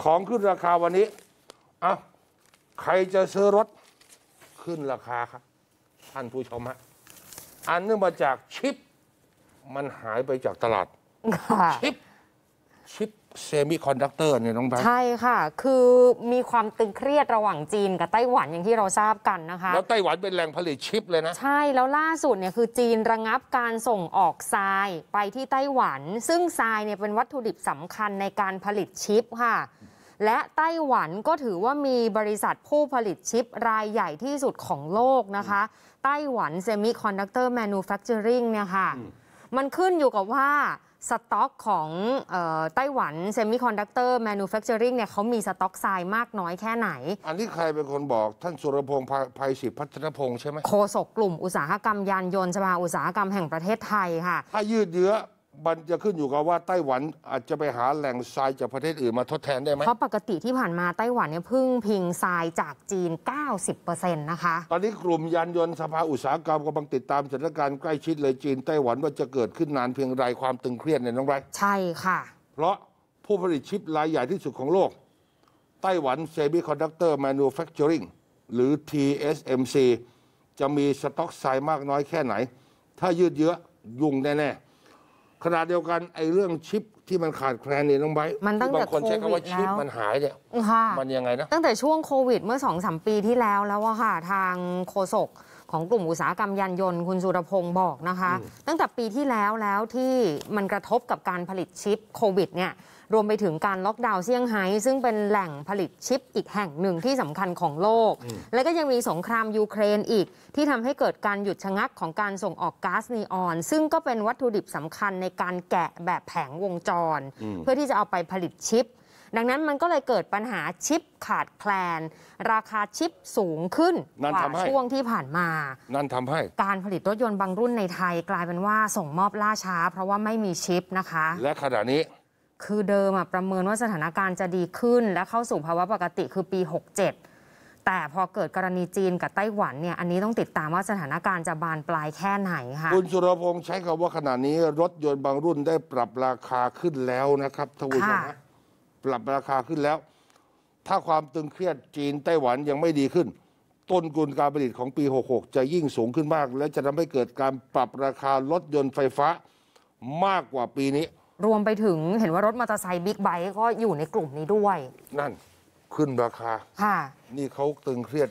ของขึ้นราคาวันนี้ เอาใครจะซื้อรถขึ้นราคาครับ ท่านผู้ชมฮะ อันเนื่องมาจากชิป มันหายไปจากตลาดชิปชิปเซมิคอนดักเตอร์เนี่ยน้องแบงค์ใช่ค่ะ คือมีความตึงเครียดระหว่างจีนกับไต้หวันอย่างที่เราทราบกันนะคะ แล้วไต้หวันเป็นแหล่งผลิตชิปเลยนะ ใช่ แล้วล่าสุดเนี่ยคือจีนระงงับการส่งออกทราย ไปที่ไต้หวัน ซึ่งทรายเนี่ยเป็นวัตถุดิบสำคัญในการผลิตชิปค่ะ และไต้หวันก็ถือว่ามีบริษัทผู้ผลิตชิปรายใหญ่ที่สุดของโลกนะคะ ไต้หวันเซมิคอนดักเตอร์แมนูแฟคเจอริงเนี่ยค่ะ มันขึ้นอยู่กับว่าสต็อกของไต้หวันเซมิคอนดักเตอร์แมนูแฟคเจอริงเนี่ยเขามีสต็อกทรายมากน้อยแค่ไหน อันนี้ใครเป็นคนบอกท่านสุรพงศ์ภัยศิษฐ์พัฒนพงศ์ใช่ไหมโฆษกกลุ่มอุตสาหกรรม ยานยนต์สภาอุตสาหกรรมแห่งประเทศไทยค่ะ ถ้ายืดเยื้อมันจะขึ้นอยู่กับว่าไต้หวันอาจจะไปหาแหล่งทรายจากประเทศอื่นมาทดแทนได้ไหม เพราะปกติที่ผ่านมาไต้หวันเนี่ยพึ่งพิงทรายจากจีน 90%นะคะ ตอนนี้กลุ่มยานยนต์สภาอุตสาหกรรมกำลังติดตามสถานการณ์ใกล้ชิดเลยจีนไต้หวันว่าจะเกิดขึ้นนานเพียงไรความตึงเครียดเนี่ยน้องไรใช่ค่ะ เพราะผู้ผลิตชิปรายใหญ่ที่สุดของโลก ไต้หวันเซมิคอนดักเตอร์แมนูแฟคเจอริงหรือ TSMC จะมีสต็อกทรายมากน้อยแค่ไหน ถ้ายืดเยื้อยุ่งแน่ๆขณะเดียวกันไอ้เรื่องชิปที่มันขาดแคลนเนี่ยน้องไบมันตั้งแต่บางคนใช้คำว่าโควิดแล้วชิปมันหายเนี่ย มันยังไงนะตั้งแต่ช่วงโควิดเมื่อสองสมปีที่แล้วแล้วอะค่ะทางโฆษกของกลุ่มอุตสาหกรรมยานยนต์คุณสุรพงศ์บอกนะคะตั้งแต่ปีที่แล้วแล้วที่มันกระทบกับการผลิตชิปโควิดเนี่ยรวมไปถึงการล็อกดาวน์เซี่ยงไฮ้ซึ่งเป็นแหล่งผลิตชิปอีกแห่งหนึ่งที่สำคัญของโลก และก็ยังมีสงครามยูเครนอีก ที่ทำให้เกิดการหยุดชะงักของการส่งออกก๊าซนีออนซึ่งก็เป็นวัตถุดิบสำคัญในการแกะแบบแผงวงจร เพื่อที่จะเอาไปผลิตชิป ดังนั้นมันก็เลยเกิดปัญหาชิปขาดแคลน ราคาชิปสูงขึ้นกว่าช่วงที่ผ่านมา นั่นทำให้การผลิตรถยนต์บางรุ่นในไทย กลายเป็นว่าส่งมอบล่าช้า เพราะว่าไม่มีชิปนะคะ และขณะนี้คือเดิมประเมินว่าสถานการณ์จะดีขึ้น และเข้าสู่ภาวะปกติคือปี 67 แต่พอเกิดกรณีจีนกับไต้หวันเนี่ยอันนี้ต้องติดตามว่าสถานการณ์จะบานปลายแค่ไหนค่ะคุณสุรพงษ์ใช้คำว่าขณะนี้รถยนต์บางรุ่นได้ปรับราคาขึ้นแล้วนะครับทวีนะปรับราคาขึ้นแล้ว ถ้าความตึงเครียดจีนไต้หวันยังไม่ดีขึ้น ต้นกุลการผลิตของปี66จะยิ่งสูงขึ้นมาก และจะทำให้เกิดการปรับราคารถยนต์ไฟฟ้ามากกว่าปีนี้รวมไปถึงเห็นว่ารถมอเตอร์ไซค์บิ๊กไบค์ก็อยู่ในกลุ่มนี้ด้วย นั่น ขึ้นราคาค่ะนี่เขาตึงเครียด